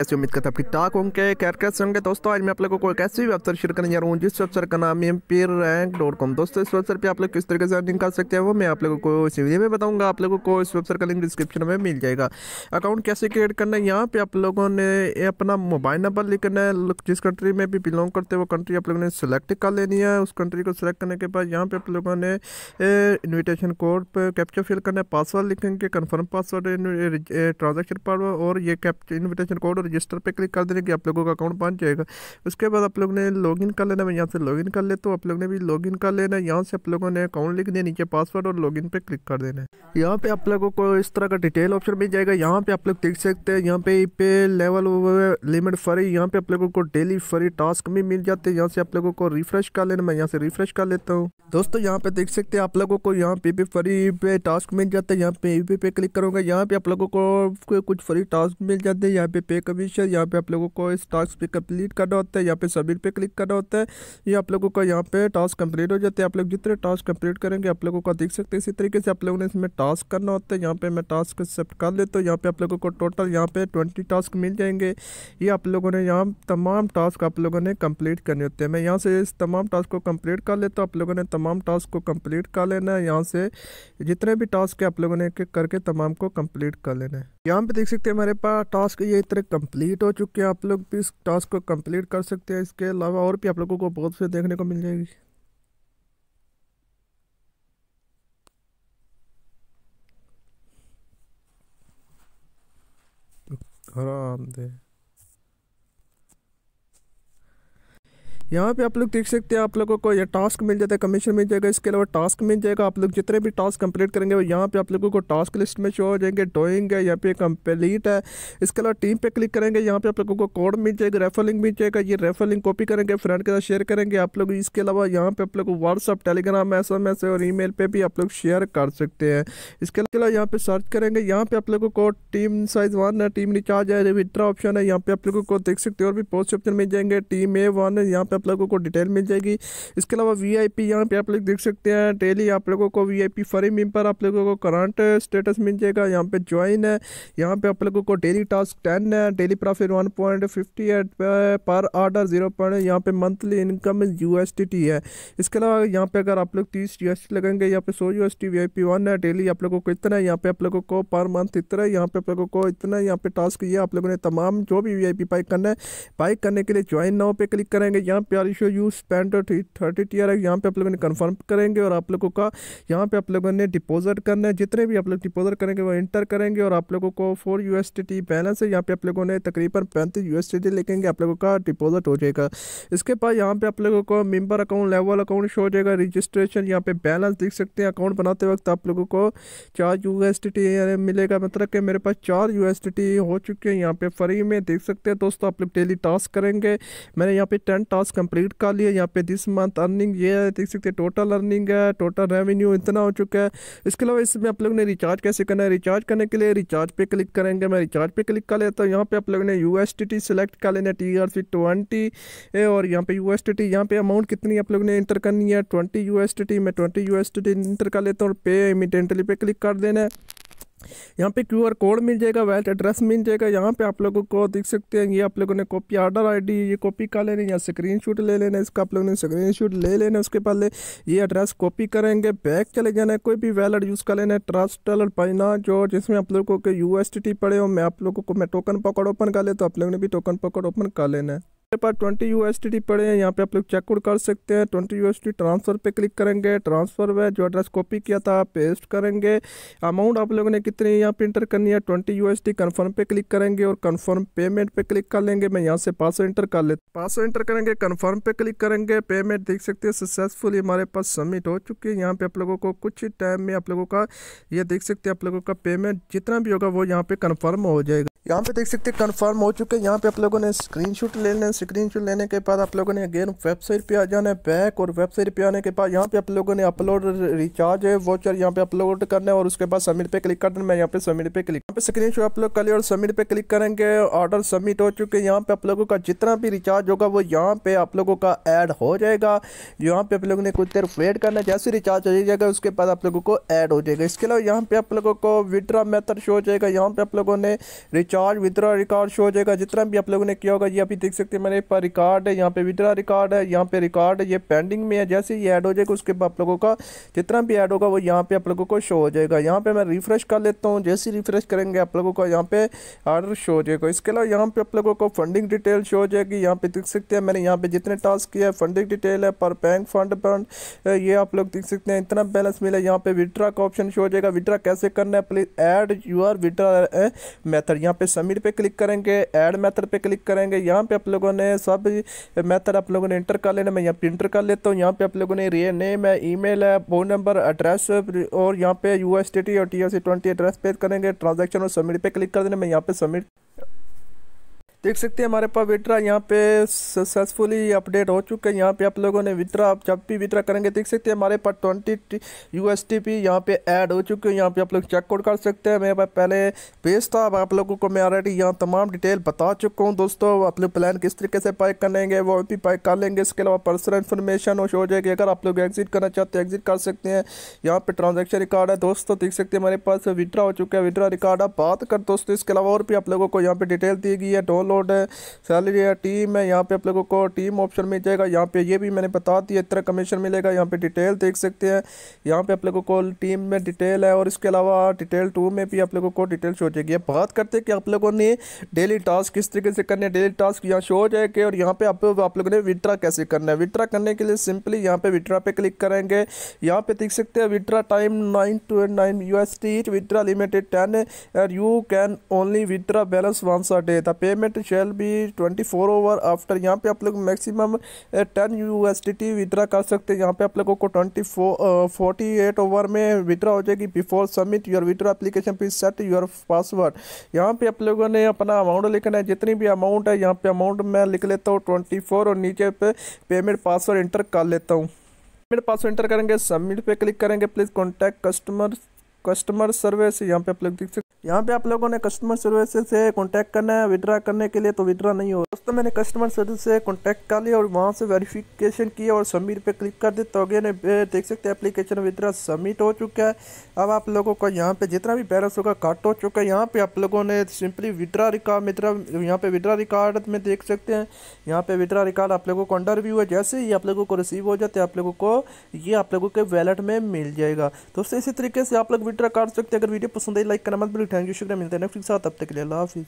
कैसे उम्मीद करता हूँ ठाक होंगे कैर कैसे होंगे दोस्तों आज मैं आप लोगों को एक ऐसी वेबसाइट शेयर करने जा रहा हूँ जिस वेबसाइट का नाम है पेयर रैंक डॉट कॉम दोस्तों इस वेबसाइट पे आप लोग किस तरीके से अर्निंग कर सकते हैं वो मैं आप लोगों को इस वीडियो में बताऊँगा आप लोगों को इस वेबसाइट का लिंक डिस्क्रिप्शन में मिल जाएगा अकाउंट कैसे क्रिएट करना है यहाँ पर आप लोगों ने अपना मोबाइल नंबर लिखना है जिस कंट्री में भी बिलोंग करते हैं वो कंट्री आप लोगों ने सेलेक्ट कर लेनी है उस कंट्री को सिलेक्ट करने के बाद यहाँ पर आप लोगों ने इन्विटेशन कोड पर कैप्चर फिल करना है पासवर्ड लिखेंगे कन्फर्म पासवर्ड ट्रांजेक्शन पासवर्ड और ये कैप्चर इन्विटेशन कोड रजिस्टर पे क्लिक कर देने की आप लोगों का अकाउंट पहुँच जाएगा उसके बाद आप लोग ने लॉगिन कर लेना मैं यहाँ से लॉगिन कर लेता हूँ आप लोग ने भी लॉगिन कर लेना यहाँ से आप लोगों ने अकाउंट लिख दिया नीचे पासवर्ड और लॉगिन पे क्लिक कर देना यहाँ पे आप लोगों को इस तरह का डिटेल ऑप्शन मिल जाएगा यहाँ पे आप लोग देख सकते हैं यहाँ पे पे लेवल लिमिट फ्री यहाँ पे आप लोगों को डेली फ्री टास्क भी मिल जाते हैं यहाँ से आप लोगों को रिफ्रेश कर लेना मैं यहाँ से रिफ्रेश कर लेता हूँ दोस्तों यहाँ पे देख सकते हैं आप लोगों को यहाँ पे भी फ्री पे टास्क मिल जाते हैं यहाँ पे पे क्लिक करूंगा यहाँ पे आप लोगों को कुछ फ्री टास्क मिल जाते हैं यहाँ पे पे का शेयर यहाँ पे आप लोगों को इस टास्क पे कंप्लीट करना होता है यहाँ पे सबमिट पे क्लिक करना होता है ये आप लोगों का यहाँ पे टास्क कंप्लीट हो जाते हैं आप लोग जितने टास्क कंप्लीट करेंगे आप लोगों का देख सकते हैं इसी तरीके से आप लोगों ने इसमें टास्क करना होता है यहाँ पर मैं टास्क एक्सेप्ट कर लेता हूँ यहाँ पर आप लोगों को टोटल यहाँ पर ट्वेंटी टास्क मिल जाएंगे ये आप लोगों ने यहाँ तमाम टास्क आप लोगों ने कम्प्लीट करने होते हैं मैं यहाँ से इस तमाम टास्क को कम्प्लीट कर लेता हूँ आप लोगों ने तमाम टास्क को कम्प्लीट कर लेना है यहाँ से जितने भी टास्क है आप लोगों ने करके तमाम को कम्प्लीट कर लेना है यहाँ पे देख सकते हैं हमारे पास टास्क ये इतने कंप्लीट हो चुके हैं आप लोग भी इस टास्क को कंप्लीट कर सकते हैं इसके अलावा और भी आप लोगों को बहुत से देखने को मिल जाएगी तो आराम दे यहाँ पे आप लोग देख सकते हैं आप लोगों को ये टास्क मिल जाता है कमीशन मिल जाएगा इसके अलावा टास्क मिल जाएगा आप लोग जितने भी टास्क कंप्लीट करेंगे वो यहाँ पे आप लोगों को टास्क लिस्ट में शो हो जाएंगे ड्राइंग है यहाँ पे कंप्लीट है इसके अलावा टीम पे क्लिक करेंगे यहाँ पे आप लोगों को कोड मिल जाएगा रेफर लिंक मिल जाएगा ये रेफर लिंक कॉपी करेंगे फ्रेंड के साथ शेयर करेंगे आप लोग इसके अलावा यहाँ पे आप लोग WhatsApp Telegram S M S और ई मेल पर भी आप लोग शेयर कर सकते हैं इसके अलावा यहाँ पे सर्च करेंगे यहाँ पे आप लोगों को टीम साइज वन है टीम रिचार्ज है विड्रा ऑप्शन है यहाँ पे आप लोगों को देख सकते हो और भी पोस्ट ऑप्शन मिल जाएंगे टीम ए वन है यहाँ पे आप लोगों को डिटेल मिल जाएगी इसके अलावा वी आई पी यहाँ पर आप लोग देख सकते हैं डेली आप लोगों को वी आई पी मीम पर आप लोगों को करंट स्टेटस मिल जाएगा यहाँ पर ज्वाइन है यहाँ पर आप लोगों को डेली टास्क टेन है daily profit one point fifty eight पर आर्डर जीरो पॉइंट यहाँ पे monthly income U S T T है इसके अलावा यहाँ पे अगर आप लोग तीस यू एस टी लगेंगे यहाँ पे सौ U S T V I P one है डेली आप लोगों को इतना यहाँ पे आप लोगों को पर मंथ इतना यहाँ पे आप लोगों को इतना यहाँ पे टास्क ये आप लोगों ने तमाम जो भी वी आई पी बाइक करना है बाइक करने के लिए ज्वाइन नाव पे क्लिक करेंगे यहाँ प्यारी show you spend thirty T R यहाँ पे आप लोगों ने कन्फर्म करेंगे और आप लोगों का यहाँ पे आप लोगों ने डिपॉजिट करना है जितने भी आप लोग डिपॉजिट करेंगे वो इंटर करेंगे और आप लोगों को four U S T T balance है यहाँ पे आप लोगों ने तकरीबन पैंतीस यू एस टी टी लिखेंगे आप लोगों का डिपॉजिट हो जाएगा इसके बाद यहाँ पे आप लोगों को member account level account show हो जाएगा रजिस्ट्रेशन यहाँ पे बैलेंस देख सकते हैं अकाउंट बनाते वक्त आप लोगों को चार यू एस टी टी मिलेगा मतलब कि मेरे पास चार यू एस टी टी हो चुके हैं यहाँ पे फ्री में देख सकते हैं दोस्तों आप लोग डेली टास्क करेंगे मैंने यहाँ पे टेन टास्क कंप्लीट कर लिया यहाँ पे दिस मंथ अर्निंग ये है देख सकते हैं टोटल अर्निंग है टोटल रेवेन्यू इतना हो चुका है इसके अलावा इसमें आप लोग ने रिचार्ज कैसे करना है रिचार्ज करने के लिए रिचार्ज पे क्लिक करेंगे मैं रिचार्ज पे क्लिक कर लेता हूँ यहाँ पे आप लोग ने U S T T select कर लेना टी आर सी ट्वेंटी और यहाँ पे यू एस टी टी यहाँ पे अमाउंट कितनी आप लोग ने इंटर करनी है twenty U S T T मैं twenty U S T T enter कर लेता हूँ और पे इमिडेंटली पे क्लिक कर देना है यहाँ पे क्यूआर कोड मिल जाएगा वैल्ट एड्रेस मिल जाएगा यहाँ पे आप लोगों को देख सकते हैं ये आप लोगों ने कॉपी आर्डर आईडी ये कॉपी कर लेनी या स्क्रीनशॉट ले लेना इसका आप लोगों ने स्क्रीनशॉट ले लेना उसके पहले ये एड्रेस कॉपी करेंगे बैग चले जाना है कोई भी वैलेट यूज़ कर लेना है ट्रस्ट वैलेट पाइना जो जिसमें आप लोगों के यू पड़े हो मैं आप लोगों को मैं टोकन पकड़ ओपन कर लेता तो आप लोगों ने भी टोकन पकड़ ओपन कर लेना है आपके पास ट्वेंटी यू एस टी पड़े हैं यहाँ पे आप लोग चेकआउट कर सकते हैं twenty U S T transfer पर क्लिक करेंगे ट्रांसफ़र में जो एड्रेस कॉपी किया था पेस्ट करेंगे अमाउंट आप लोगों ने कितनी यहाँ पे इंटर करनी है twenty U S T confirm पे क्लिक करेंगे और कन्फर्म पेमेंट पे क्लिक कर लेंगे मैं यहाँ से पास इंटर कर लेता पासो इंटर करेंगे कन्फर्म पे क्लिक करेंगे पेमेंट देख सकते हैं सक्सेसफुली हमारे पास सबमिट हो चुकी है यहाँ पे आप लोगों को कुछ ही टाइम में आप लोगों का ये देख सकते हैं आप लोगों का पेमेंट जितना भी होगा वो यहाँ पे कन्फर्म हो जाएगा यहाँ पे देख सकते हैं कंफर्म हो चुके हैं यहाँ पे आप लोगों ने स्क्रीनशॉट ले लेना स्क्रीनशॉट लेने के बाद आप लोगों ने अगेन वेबसाइट पे आ जाना है बैक और वेबसाइट पे आने के बाद यहाँ पे आप लोगों ने अपलोड रिचार्ज है वॉचर यहाँ पे अपलोड करना है और उसके बाद सबमिट पे क्लिक कर देना मैं यहाँ पे सबमिट पे क्लिक यहाँ पे स्क्रीन शूट अपलोड कर लिया और सबमिट पे क्लिक करेंगे ऑर्डर सबमिट हो चुके हैं यहाँ पे आप लोगों का जितना भी रिचार्ज होगा वो यहाँ पे आप लोगों का एड हो जाएगा यहाँ पे आप लोगों ने कुछ देर वेट करना है जैसे रिचार्ज हो जाएगा उसके बाद आप लोगों को ऐड हो जाएगा इसके अलावा यहाँ पे आप लोगों को विड्रा मेथड शो हो जाएगा यहाँ पे आप लोगों ने recharge charge withdraw record show हो जाएगा जितना भी आप लोगों ने किया होगा ये अभी देख सकते हैं मेरे पर रिकॉर्ड है यहाँ पे विद्रा रिकॉर्ड है यहाँ पे रिकॉर्ड है ये पेंडिंग में है जैसे ये ऐड हो जाएगा उसके बाद आप लोगों का जितना भी ऐड होगा वो यहाँ पे आप लोगों को शो हो जाएगा यहाँ पे मैं रिफ्रेश कर लेता हूँ जैसे रिफ्रेश करेंगे आप लोगों का यहाँ पे ऑर्डर शो हो जाएगा इसके अलावा यहाँ पे आप लोगों को फंडिंग डिटेल शो हो जाएगी यहाँ पे देख सकते हैं मैंने यहाँ पे जितने टास्क किया है फंडिंग डिटेल है पर बैंक फंड फंड ये आप लोग देख सकते हैं इतना बैलेंस मिला यहाँ पे विड्रा का ऑप्शन शो हो जाएगा विड्रा कैसे करना है please add your withdraw method यहाँ पे पे सबमिट पे क्लिक करेंगे ऐड मेथड पे क्लिक करेंगे यहाँ पे आप लोगों ने सब मेथड आप लोगों ने इंटर कर लेना मैं यहाँ पे इंटर कर लेता हूँ यहाँ पे आप लोगों ने रियल नेम है ईमेल है फोन नंबर एड्रेस और यहाँ पे यू और टी एस ट्वेंटी एड्रेस पे करेंगे ट्रांजेक्शन और सबमिट पे क्लिक कर देना मैं यहाँ पे सबमिट देख सकते हैं हमारे पास विड्रा यहाँ पे सक्सेसफुली अपडेट हो चुका है यहाँ पे आप लोगों ने विद्रा आप जब भी विद्रा करेंगे देख सकते हैं हमारे पास twenty U S T P यहाँ पे ऐड हो चुके हैं यहाँ पे आप लोग चेकआउट कर सकते हैं मेरे पास पहले पेज था अब आप लोगों को मैं ऑलरेडी यहाँ तमाम डिटेल बता चुका हूँ दोस्तों आप लोग प्लान किस तरीके से पैक करेंगे वो भी पैक कर लेंगे इसके अलावा पर्सनल इन्फॉर्मेशन हो जाएगी अगर आप लोग एग्जिट करना चाहते हैं एग्जिट कर सकते हैं यहाँ पे ट्रांजेक्शन रिकॉर्ड है दोस्तों देख सकते हैं हमारे पास विड्रा हो चुका है विड्रा रिकॉर्ड आप बात कर दोस्तों इसके अलावा और भी आप लोगों को यहाँ पे डिटेल दी गई है डाउनलोड कोड है सैलरी है टीम है यहाँ पे आप लोगों को टीम ऑप्शन मिल जाएगा यहाँ पे ये भी मैंने बता दिया इतना कमीशन मिलेगा यहाँ पे डिटेल देख सकते हैं यहाँ पे आप लोगों को टीम में डिटेल है और इसके अलावा डिटेल टू में भी आप लोगों को डिटेल शो जाएगी जाएगी बात करते हैं कि आप लोगों ने डेली टास्क किस तरीके से करने डेली टास्क यहाँ शो हो जाएंगे और यहाँ पे आप लोगों ने विड्रा कैसे करना है विड्रा करने के लिए सिंपली यहाँ पे विड्रा पे क्लिक करेंगे यहाँ पे देख सकते हैं withdraw time nine two nine U S T withdraw limited ten and you can only withdraw balance once a day the payment shall be 24 over after यहाँ पे आप लोग maximum ten U S T T withdraw कर सकते हैं यहाँ पे आप लोगों को ट्वेंटी फोर्टी एट ओवर में विद्रा हो जाएगी before submit your withdraw application P set your password यहाँ पे आप लोगों ने अपना अमाउंट लिखना है जितनी भी अमाउंट है यहाँ पे अमाउंट मैं लिख लेता हूँ ट्वेंटी फोर और नीचे पे पेमेंट पासवर्ड इंटर कर लेता हूँ पेमेंट पासवर्ड इंटर करेंगे सबमिट पे क्लिक करेंगे please contact customer customer service यहाँ पे आप लोग देख सकते यहाँ पे आप लोगों ने कस्टमर सर्विस से कॉन्टैक्ट करना है विड्रा करने के लिए तो विड्रा नहीं हो दोस्तों मैंने कस्टमर सर्विस से कॉन्टैक्ट कर लिया और वहाँ से वेरिफिकेशन किया और सबमिट पे क्लिक कर दिया तो अगे ने देख सकते हैं एप्लीकेशन विड्रा सबमिट हो चुका है अब आप लोगों का यहाँ पे जितना भी बैलेंस होगा काट हो चुका है यहाँ पे आप लोगों ने सिंपली विड्रा रिकॉर्ड मित्रा यहाँ पे विड्रा रिकॉर्ड में देख सकते हैं यहाँ पे विड्रा रिकॉर्ड आप लोगों को अंडर व्यू है जैसे ही आप लोगों को रिसीव हो जाते हैं आप लोगों को ये आप लोगों के वैलेट में मिल जाएगा दोस्तों इसी तरीके से आप लोग ट्रक आर्ट सकते अगर वीडियो पसंद आई लाइक करना मत भूलिए थैंक यू शुक्रिया मिलते हैं नेक्स्ट साथ तब तक के लिए अल्लाह हाफिज़